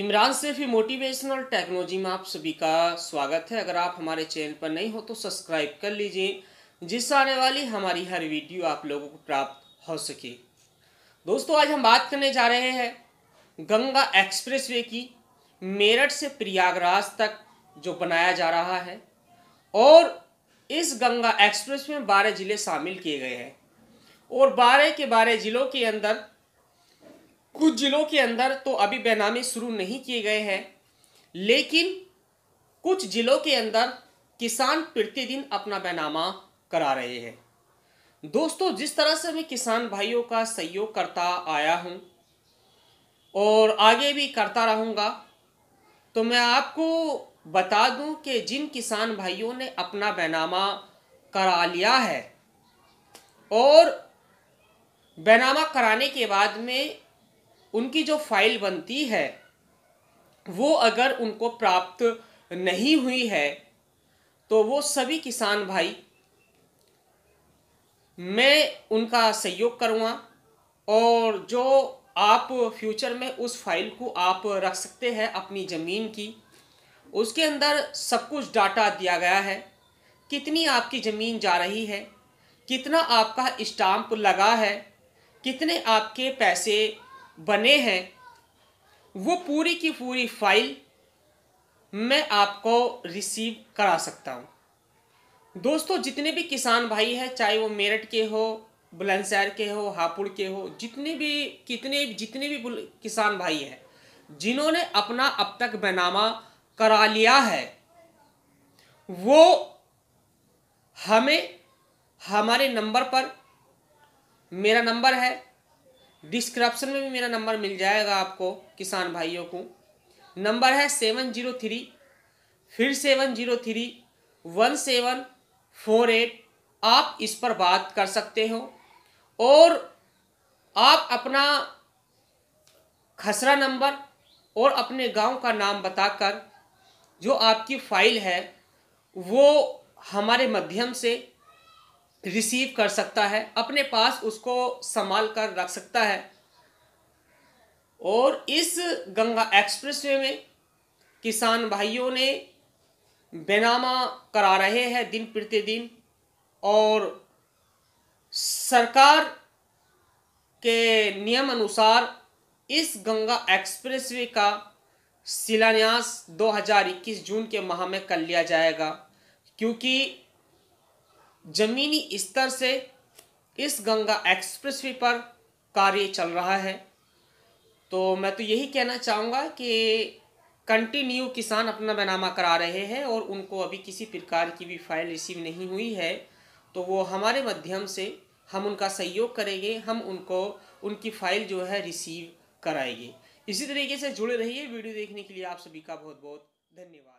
Imran Saifee motivational technology में आप सभी का स्वागत है अगर आप हमारे चैनल पर नहीं हो तो सब्सक्राइब कर लीजिए जिससे आने वाली हमारी हर वीडियो आप लोगों को प्राप्त हो सके दोस्तों आज हम बात करने जा रहे हैं गंगा एक्सप्रेसवे की मेरठ से प्रयागराज तक जो बनाया जा रहा है और इस गंगा एक्सप्रेस में बारह ज़िले शामिल किए गए हैं और बारह के बारह ज़िलों के अंदर कुछ जिलों के अंदर तो अभी बैनामे शुरू नहीं किए गए हैं लेकिन कुछ जिलों के अंदर किसान प्रतिदिन अपना बैनामा करा रहे हैं दोस्तों जिस तरह से मैं किसान भाइयों का सहयोग करता आया हूँ और आगे भी करता रहूँगा तो मैं आपको बता दूं कि जिन किसान भाइयों ने अपना बैनामा करा लिया है और बैनामा कराने के बाद में उनकी जो फाइल बनती है वो अगर उनको प्राप्त नहीं हुई है तो वो सभी किसान भाई मैं उनका सहयोग करूँगा और जो आप फ्यूचर में उस फाइल को आप रख सकते हैं अपनी ज़मीन की उसके अंदर सब कुछ डाटा दिया गया है कितनी आपकी ज़मीन जा रही है कितना आपका स्टाम्प लगा है कितने आपके पैसे बने हैं वो पूरी की पूरी फाइल मैं आपको रिसीव करा सकता हूँ दोस्तों जितने भी किसान भाई हैं चाहे वो मेरठ के हो बुलंदशहर के हो हापुड़ के हो जितने भी कितने जितने भी किसान भाई हैं जिन्होंने अपना अब तक बैनामा करा लिया है वो हमें हमारे नंबर पर मेरा नंबर है डिस्क्रिप्शन में भी मेरा नंबर मिल जाएगा आपको किसान भाइयों को नंबर है सेवन जीरो थ्री फिर seven zero three one seven four eight आप इस पर बात कर सकते हो और आप अपना खसरा नंबर और अपने गांव का नाम बताकर जो आपकी फ़ाइल है वो हमारे माध्यम से रिसीव कर सकता है अपने पास उसको संभाल कर रख सकता है और इस गंगा एक्सप्रेसवे में किसान भाइयों ने बेनामा करा रहे हैं दिन प्रतिदिन और सरकार के नियम अनुसार इस गंगा एक्सप्रेसवे का शिलान्यास 2021 जून के माह में कर लिया जाएगा क्योंकि जमीनी स्तर से इस गंगा एक्सप्रेसवे पर कार्य चल रहा है तो मैं तो यही कहना चाहूँगा कि कंटिन्यू किसान अपना बैनामा करा रहे हैं और उनको अभी किसी प्रकार की भी फाइल रिसीव नहीं हुई है तो वो हमारे माध्यम से हम उनका सहयोग करेंगे हम उनको उनकी फ़ाइल जो है रिसीव कराएंगे इसी तरीके से जुड़े रहिए वीडियो देखने के लिए आप सभी का बहुत बहुत धन्यवाद